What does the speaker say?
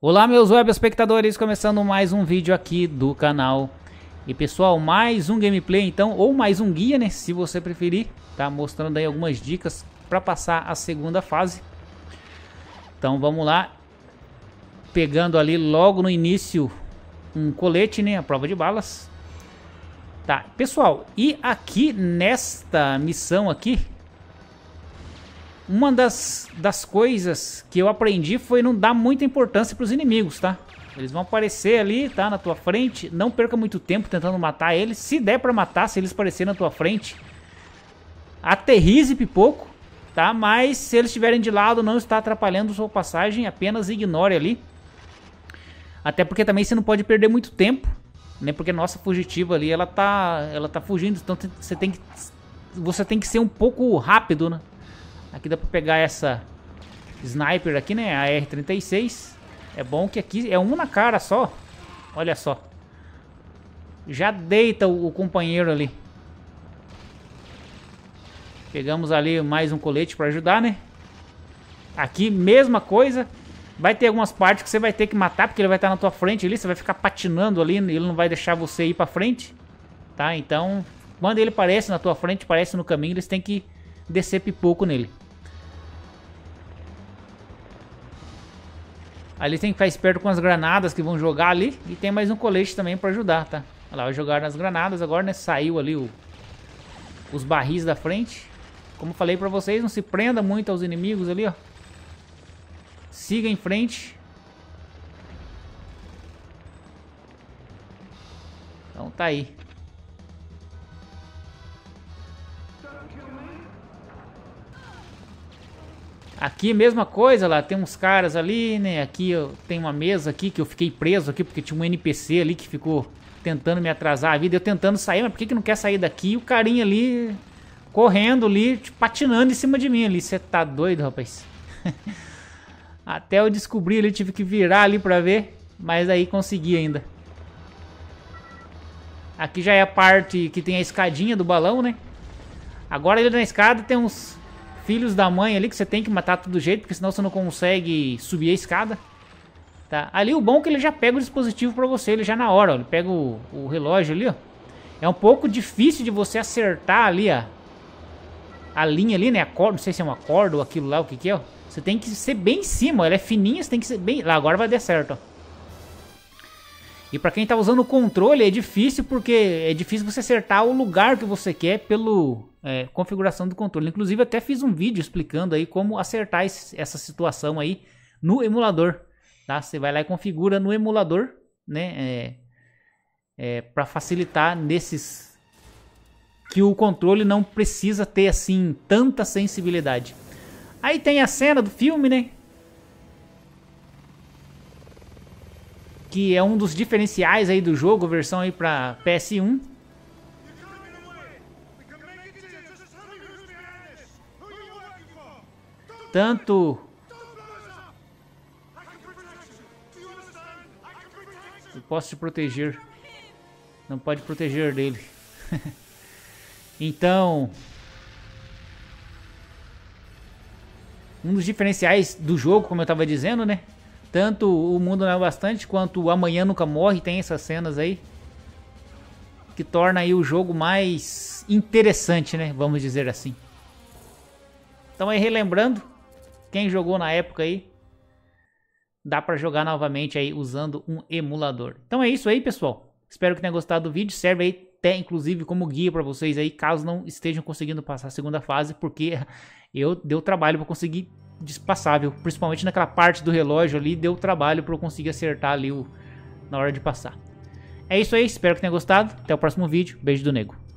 Olá meus web espectadores, começando mais um vídeo aqui do canal. E pessoal, mais um gameplay então, ou mais um guia, né, se você preferir, tá mostrando aí algumas dicas para passar a segunda fase. Então vamos lá, pegando ali logo no início um colete, né, a prova de balas. Tá, pessoal, e aqui nesta missão aqui, uma das, das coisas que eu aprendi foi não dar muita importância para os inimigos, tá? Eles vão aparecer ali, tá? Na tua frente. Não perca muito tempo tentando matar eles. Se der para matar, se eles aparecerem na tua frente, aterrize pipoco, tá? Mas se eles estiverem de lado, não está atrapalhando sua passagem. Apenas ignore ali. Até porque também você não pode perder muito tempo, né? Porque nossa fugitiva ali, ela tá, ela tá fugindo. Então você tem que, você tem que ser um pouco rápido, né? Aqui dá pra pegar essa sniper aqui, né? A R-36. É bom que aqui é um na cara só. Olha só. Já deita o, o companheiro ali. Pegamos ali mais um colete pra ajudar, né? Aqui, mesma coisa. Vai ter algumas partes que você vai ter que matar, porque ele vai estar na tua frente ali. Você vai ficar patinando ali, ele não vai deixar você ir pra frente. Tá? Então, quando ele aparece na tua frente, aparece no caminho, eles têm que descer pipoco nele. Ali tem que ficar esperto com as granadas que vão jogar ali. E tem mais um colete também pra ajudar, tá? Olha lá, jogaram as granadas agora, né? Saiu ali o, os barris da frente. Como falei pra vocês, não se prenda muito aos inimigos ali, ó. Siga em frente. Então tá aí. Aqui mesma coisa, lá tem uns caras ali, né? Aqui eu, tem uma mesa aqui que eu fiquei preso aqui porque tinha um NPC ali que ficou tentando me atrasar a vida, eu tentando sair, mas por que, que não quer sair daqui? E o carinha ali correndo ali, tipo, patinando em cima de mim ali. Você tá doido, rapaz? Até eu descobri ali, tive que virar ali pra ver, mas aí consegui ainda. Aqui já é a parte que tem a escadinha do balão, né? Agora ali na escada tem uns filhos da mãe ali que você tem que matar todo jeito, porque senão você não consegue subir a escada. Tá? Ali o bom é que ele já pega o dispositivo pra você, ele já na hora, ó, ele pega o, o relógio ali, ó. É um pouco difícil de você acertar ali, ó. A linha ali, né, a corda, não sei se é uma corda ou aquilo lá, o que que é, ó. Você tem que ser bem em cima, ó. ela é fininha, você tem que ser bem... Lá, agora vai dar certo, ó. E para quem tá usando o controle é difícil porque é difícil você acertar o lugar que você quer pelo é, configuração do controle. Inclusive até fiz um vídeo explicando aí como acertar esse, essa situação aí no emulador, tá? Você vai lá e configura no emulador, né? É, é, para facilitar nesses que o controle não precisa ter assim tanta sensibilidade. Aí tem a cena do filme, né? que é um dos diferenciais aí do jogo, versão aí para PS1. Tanto Eu posso te proteger. Não pode proteger dele. então, um dos diferenciais do jogo, como eu estava dizendo, né? Tanto O Mundo Não é Bastante quanto o Amanhã Nunca Morre tem essas cenas aí. Que torna aí o jogo mais interessante, né? Vamos dizer assim. Então aí relembrando, quem jogou na época aí, dá para jogar novamente aí usando um emulador. Então é isso aí, pessoal. Espero que tenha gostado do vídeo. Serve aí até inclusive como guia para vocês aí, caso não estejam conseguindo passar a segunda fase, porque eu deu trabalho para conseguir despassável, viu? Principalmente naquela parte do relógio ali, deu trabalho para eu conseguir acertar ali o, na hora de passar. É isso aí, espero que tenha gostado. Até o próximo vídeo. Beijo do nego.